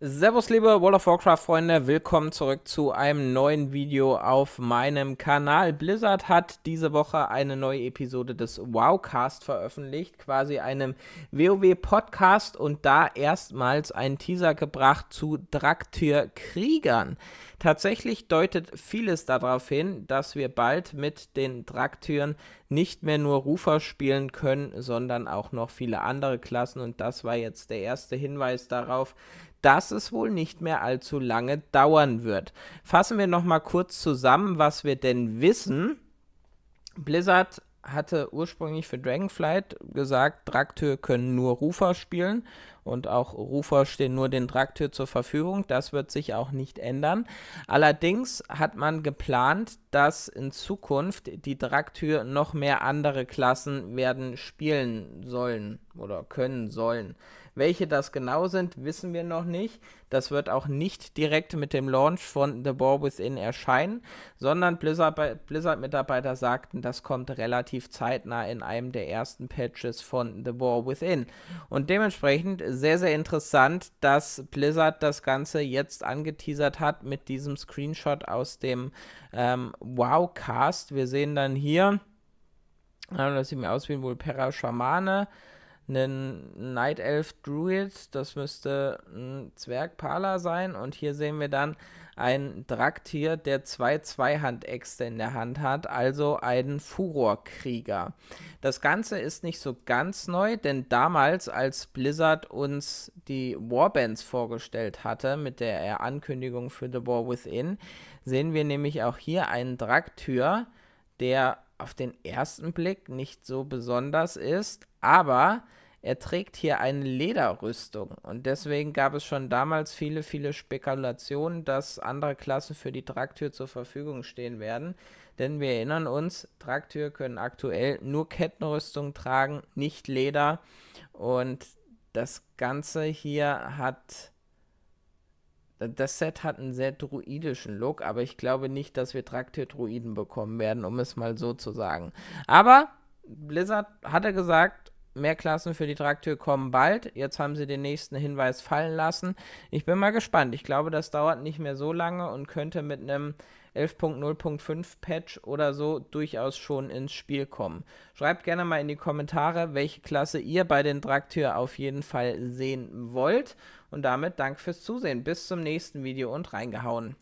Servus liebe World of Warcraft Freunde, willkommen zurück zu einem neuen Video auf meinem Kanal. Blizzard hat diese Woche eine neue Episode des Wowcast veröffentlicht, quasi einem WoW Podcast und da erstmals einen Teaser gebracht zu Draktyr Kriegern. Tatsächlich deutet vieles darauf hin, dass wir bald mit den Draktüren nicht mehr nur Rufer spielen können, sondern auch noch viele andere Klassen und das war jetzt der erste Hinweis darauf, dass es wohl nicht mehr allzu lange dauern wird. Fassen wir nochmal kurz zusammen, was wir denn wissen. Blizzard hatte ursprünglich für Dragonflight gesagt, Draktür können nur Rufer spielen und auch Rufer stehen nur den Traktür zur Verfügung. Das wird sich auch nicht ändern. Allerdings hat man geplant, dass in Zukunft die Traktür noch mehr andere Klassen werden spielen sollen oder können sollen. Welche das genau sind, wissen wir noch nicht. Das wird auch nicht direkt mit dem Launch von The War Within erscheinen, sondern Blizzard-Mitarbeiter Blizzard sagten, das kommt relativ zeitnah in einem der ersten Patches von The War Within. Und dementsprechend sehr, sehr interessant, dass Blizzard das Ganze jetzt angeteasert hat mit diesem Screenshot aus dem ähm, Wowcast. Wir sehen dann hier, äh, das sieht mir aus wie wohl Perra Schamane einen Night Elf Druid, das müsste ein Zwergpala sein. Und hier sehen wir dann ein Draktier, der zwei zweihand Zweihandäxte in der Hand hat, also einen Furorkrieger. Das Ganze ist nicht so ganz neu, denn damals, als Blizzard uns die Warbands vorgestellt hatte, mit der Ankündigung für The War Within, sehen wir nämlich auch hier einen Draktür, der auf den ersten Blick nicht so besonders ist, aber er trägt hier eine Lederrüstung. Und deswegen gab es schon damals viele, viele Spekulationen, dass andere Klassen für die Traktür zur Verfügung stehen werden. Denn wir erinnern uns, Traktür können aktuell nur Kettenrüstung tragen, nicht Leder. Und das Ganze hier hat. Das Set hat einen sehr druidischen Look, aber ich glaube nicht, dass wir Traktür-Druiden bekommen werden, um es mal so zu sagen. Aber Blizzard hatte gesagt, Mehr Klassen für die Tragtür kommen bald. Jetzt haben sie den nächsten Hinweis fallen lassen. Ich bin mal gespannt. Ich glaube, das dauert nicht mehr so lange und könnte mit einem 11.0.5 Patch oder so durchaus schon ins Spiel kommen. Schreibt gerne mal in die Kommentare, welche Klasse ihr bei den Draktür auf jeden Fall sehen wollt. Und damit Dank fürs Zusehen. Bis zum nächsten Video und reingehauen.